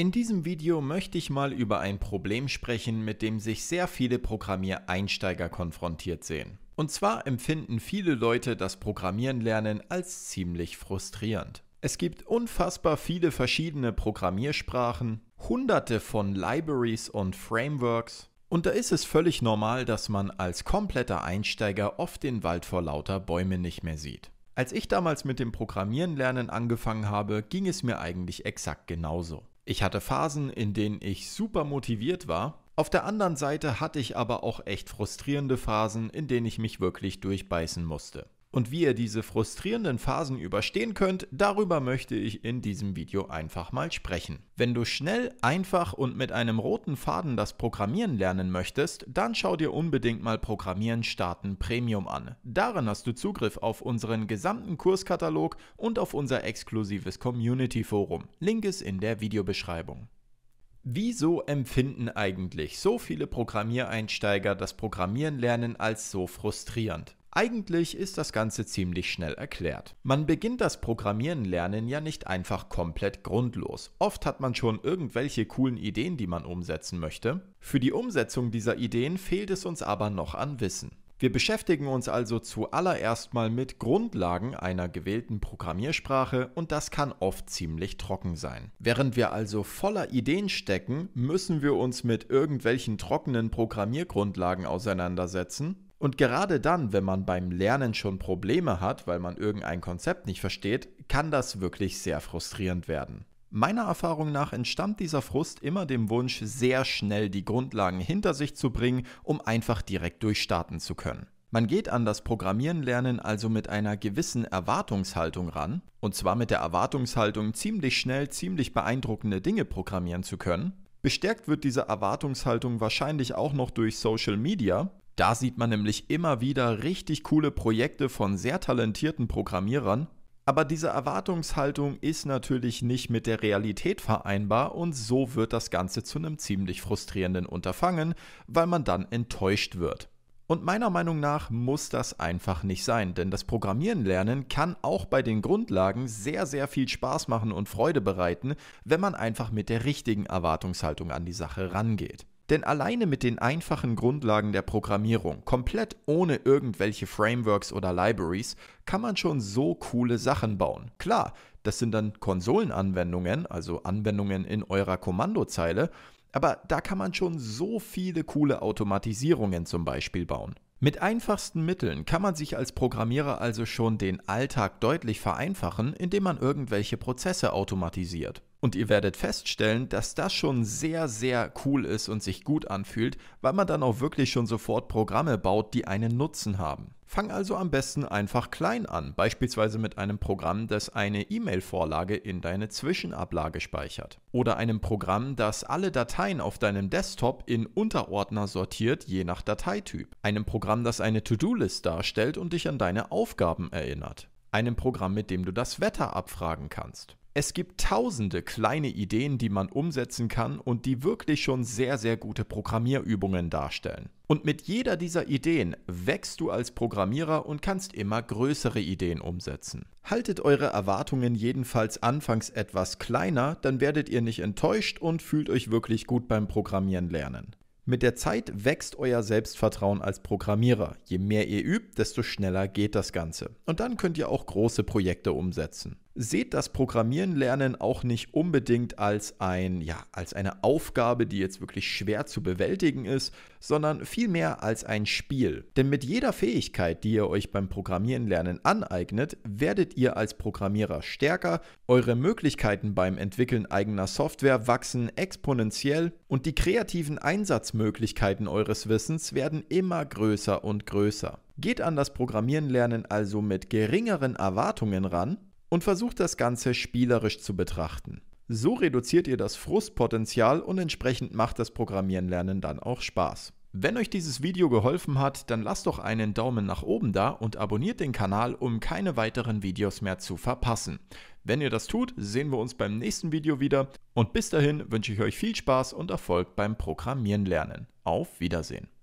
In diesem Video möchte ich mal über ein Problem sprechen, mit dem sich sehr viele Programmiereinsteiger konfrontiert sehen. Und zwar empfinden viele Leute das Programmieren lernen als ziemlich frustrierend. Es gibt unfassbar viele verschiedene Programmiersprachen, hunderte von Libraries und Frameworks und da ist es völlig normal, dass man als kompletter Einsteiger oft den Wald vor lauter Bäumen nicht mehr sieht. Als ich damals mit dem Programmieren lernen angefangen habe, ging es mir eigentlich exakt genauso. Ich hatte Phasen, in denen ich super motiviert war. Auf der anderen Seite hatte ich aber auch echt frustrierende Phasen, in denen ich mich wirklich durchbeißen musste. Und wie ihr diese frustrierenden Phasen überstehen könnt, darüber möchte ich in diesem Video einfach mal sprechen. Wenn du schnell, einfach und mit einem roten Faden das Programmieren lernen möchtest, dann schau dir unbedingt mal Programmieren starten Premium an. Darin hast du Zugriff auf unseren gesamten Kurskatalog und auf unser exklusives Community Forum. Link ist in der Videobeschreibung. Wieso empfinden eigentlich so viele Programmiereinsteiger das Programmieren lernen als so frustrierend? Eigentlich ist das Ganze ziemlich schnell erklärt. Man beginnt das Programmieren lernen ja nicht einfach komplett grundlos. Oft hat man schon irgendwelche coolen Ideen, die man umsetzen möchte. Für die Umsetzung dieser Ideen fehlt es uns aber noch an Wissen. Wir beschäftigen uns also zuallererst mal mit Grundlagen einer gewählten Programmiersprache und das kann oft ziemlich trocken sein. Während wir also voller Ideen stecken, müssen wir uns mit irgendwelchen trockenen Programmiergrundlagen auseinandersetzen und gerade dann, wenn man beim Lernen schon Probleme hat, weil man irgendein Konzept nicht versteht, kann das wirklich sehr frustrierend werden. Meiner Erfahrung nach entstammt dieser Frust immer dem Wunsch, sehr schnell die Grundlagen hinter sich zu bringen, um einfach direkt durchstarten zu können. Man geht an das Programmieren lernen also mit einer gewissen Erwartungshaltung ran, und zwar mit der Erwartungshaltung, ziemlich schnell ziemlich beeindruckende Dinge programmieren zu können. Bestärkt wird diese Erwartungshaltung wahrscheinlich auch noch durch Social Media, da sieht man nämlich immer wieder richtig coole Projekte von sehr talentierten Programmierern, aber diese Erwartungshaltung ist natürlich nicht mit der Realität vereinbar und so wird das Ganze zu einem ziemlich frustrierenden Unterfangen, weil man dann enttäuscht wird. Und meiner Meinung nach muss das einfach nicht sein, denn das Programmieren lernen kann auch bei den Grundlagen sehr, sehr viel Spaß machen und Freude bereiten, wenn man einfach mit der richtigen Erwartungshaltung an die Sache rangeht. Denn alleine mit den einfachen Grundlagen der Programmierung, komplett ohne irgendwelche Frameworks oder Libraries, kann man schon so coole Sachen bauen. Klar, das sind dann Konsolenanwendungen, also Anwendungen in eurer Kommandozeile, aber da kann man schon so viele coole Automatisierungen zum Beispiel bauen. Mit einfachsten Mitteln kann man sich als Programmierer also schon den Alltag deutlich vereinfachen, indem man irgendwelche Prozesse automatisiert. Und ihr werdet feststellen, dass das schon sehr, sehr cool ist und sich gut anfühlt, weil man dann auch wirklich schon sofort Programme baut, die einen Nutzen haben. Fang also am besten einfach klein an, beispielsweise mit einem Programm, das eine E-Mail-Vorlage in deine Zwischenablage speichert. Oder einem Programm, das alle Dateien auf deinem Desktop in Unterordner sortiert, je nach Dateityp. Einem Programm, das eine To-Do-List darstellt und dich an deine Aufgaben erinnert. Einem Programm, mit dem du das Wetter abfragen kannst es gibt tausende kleine Ideen, die man umsetzen kann und die wirklich schon sehr, sehr gute Programmierübungen darstellen. Und mit jeder dieser Ideen wächst du als Programmierer und kannst immer größere Ideen umsetzen. Haltet eure Erwartungen jedenfalls anfangs etwas kleiner, dann werdet ihr nicht enttäuscht und fühlt euch wirklich gut beim Programmieren lernen. Mit der Zeit wächst euer Selbstvertrauen als Programmierer. Je mehr ihr übt, desto schneller geht das Ganze. Und dann könnt ihr auch große Projekte umsetzen seht das Programmieren lernen auch nicht unbedingt als ein ja, als eine Aufgabe, die jetzt wirklich schwer zu bewältigen ist, sondern vielmehr als ein Spiel. Denn mit jeder Fähigkeit, die ihr euch beim Programmieren lernen aneignet, werdet ihr als Programmierer stärker, eure Möglichkeiten beim Entwickeln eigener Software wachsen exponentiell und die kreativen Einsatzmöglichkeiten eures Wissens werden immer größer und größer. Geht an das Programmieren lernen also mit geringeren Erwartungen ran und versucht das Ganze spielerisch zu betrachten. So reduziert ihr das Frustpotenzial und entsprechend macht das Programmierenlernen dann auch Spaß. Wenn euch dieses Video geholfen hat, dann lasst doch einen Daumen nach oben da und abonniert den Kanal, um keine weiteren Videos mehr zu verpassen. Wenn ihr das tut, sehen wir uns beim nächsten Video wieder und bis dahin wünsche ich euch viel Spaß und Erfolg beim Programmieren lernen. Auf Wiedersehen.